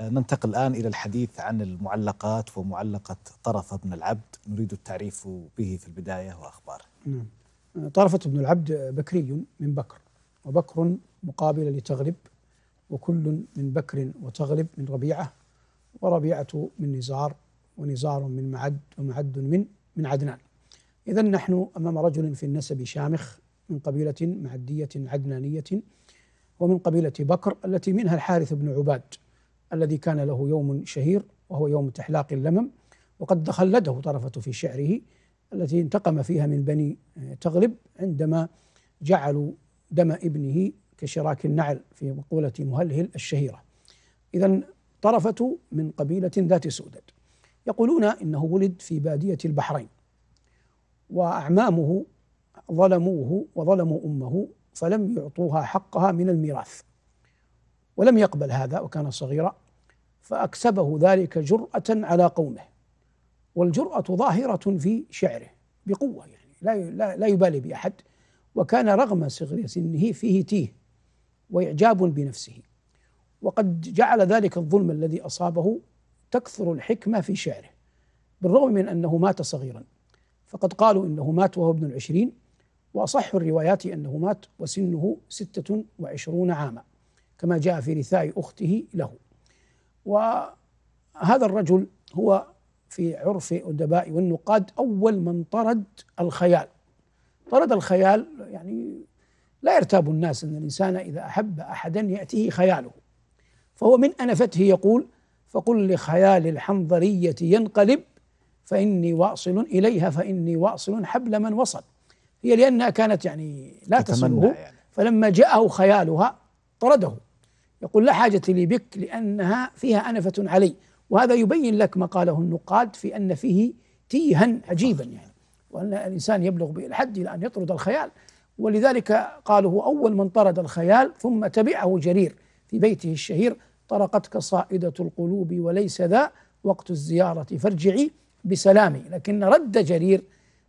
ننتقل الآن إلى الحديث عن المعلقات ومعلقة طرفة بن العبد نريد التعريف به في البداية وأخباره نعم طرفة بن العبد بكري من بكر وبكر مقابل لتغلب وكل من بكر وتغلب من ربيعة وربيعة من نزار ونزار من معد ومعد من من عدنان إذا نحن أمام رجل في النسب شامخ من قبيلة معدية عدنانية ومن قبيلة بكر التي منها الحارث بن عباد الذي كان له يوم شهير وهو يوم تحلاق اللمم وقد تخلده طرفة في شعره التي انتقم فيها من بني آه، تغلب عندما جعلوا دم ابنه كشراك النعل في مقولة مهلهل الشهيرة إذا طرفة من قبيلة ذات سؤدد يقولون إنه ولد في بادية البحرين وأعمامه ظلموه وظلموا أمه فلم يعطوها حقها من الميراث ولم يقبل هذا وكان صغيرا فأكسبه ذلك جرأة على قومه والجرأة ظاهرة في شعره بقوة يعني لا لا, لا يبالي بأحد وكان رغم صغر سنه فيه تيه وإعجاب بنفسه وقد جعل ذلك الظلم الذي أصابه تكثر الحكمة في شعره بالرغم من أنه مات صغيرا فقد قالوا إنه مات وهو ابن العشرين وأصح الروايات أنه مات وسنه ستة وعشرون عاماً كما جاء في رثاء أخته له وهذا الرجل هو في عرف أدباء والنقاد أول من طرد الخيال طرد الخيال يعني لا يرتاب الناس أن الإنسان إذا أحب أحدا يأتيه خياله فهو من أنفته يقول فقل لخيال الحنظرية ينقلب فإني واصل إليها فإني واصل حبل من وصل هي لأنها كانت يعني لا تسله يعني. فلما جاءه خيالها طرده يقول لا حاجة لي بك لأنها فيها أنفة علي وهذا يبين لك ما قاله النقاد في أن فيه تيها عجيبا يعني وأن الإنسان يبلغ بالحد إلى أن يطرد الخيال ولذلك قالوا هو أول من طرد الخيال ثم تبعه جرير في بيته الشهير طرقتك صائدة القلوب وليس ذا وقت الزيارة فارجعي بسلامي لكن رد جرير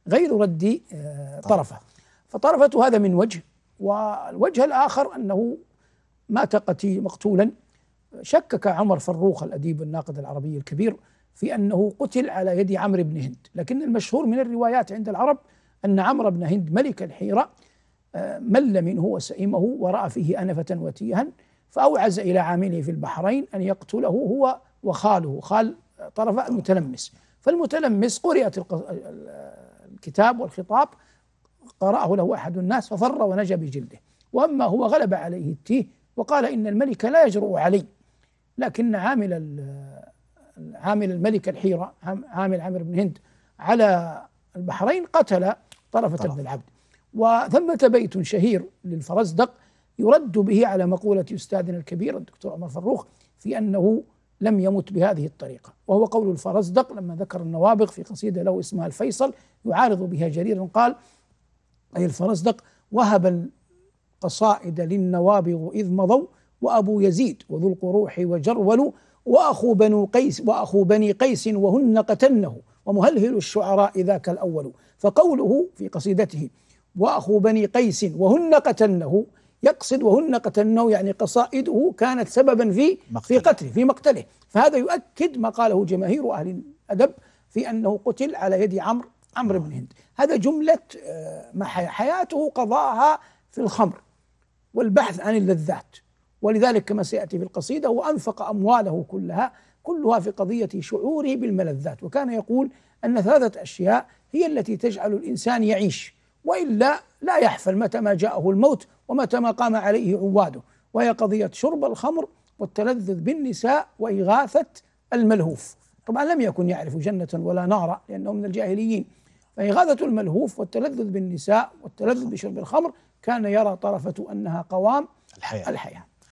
غير رد آه، طرفه فطرفته هذا من وجه والوجه الآخر أنه مات قتيل مقتولا شكك عمر فروخ الأديب الناقد العربي الكبير في أنه قتل على يد عمرو بن هند لكن المشهور من الروايات عند العرب أن عمرو بن هند ملك الحيرة آه، مل منه وسئمه ورأى فيه أنفة وتيها فأوعز إلى عامله في البحرين أن يقتله هو وخاله خال طرف المتلمس فالمتلمس قرئت الكتاب والخطاب قرأه له أحد الناس ففر ونجا بجلده وأما هو غلب عليه التيه وقال إن الملك لا يجرؤ علي لكن عامل عامل الملك الحيرة عامل عامر بن هند على البحرين قتل طرفة طرف. بن العبد وثمة بيت شهير للفرزدق يرد به على مقولة أستاذنا الكبير الدكتور عمر فروخ في أنه لم يمت بهذه الطريقة وهو قول الفرزدق لما ذكر النوابغ في قصيدة له اسمها الفيصل يعارض بها جريرا قال أي الفرزدق وهب قصائد للنوابغ إذ مضوا وأبو يزيد وذو القروح وجرول وأخو بنو قيس وأخو بني قيس وهن قتلنه ومهلهل الشعراء ذاك الأول فقوله في قصيدته وأخو بني قيس وهن قتلنه يقصد وهن قتلنه يعني قصائده كانت سببا في مقتله. في قتله في مقتله فهذا يؤكد ما قاله جماهير أهل الأدب في أنه قتل على يد عمرو عمرو بن آه. هند هذا جملة آه، حياته قضاها في الخمر والبحث عن اللذات ولذلك كما سياتي في القصيده وانفق امواله كلها كلها في قضيه شعوره بالملذات وكان يقول ان ثلاثه اشياء هي التي تجعل الانسان يعيش والا لا يحفل متى ما جاءه الموت ومتى ما قام عليه عواده وهي قضيه شرب الخمر والتلذذ بالنساء واغاثه الملهوف طبعا لم يكن يعرف جنه ولا نارا لانه من الجاهليين فإغاثة الملهوف والتلذذ بالنساء والتلذذ بشرب الخمر كان يرى طرفة أنها قوام الحياة, الحياة